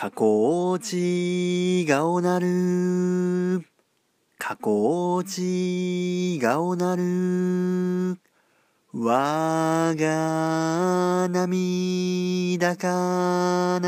加工地がなる。加工地がなる。我が涙かな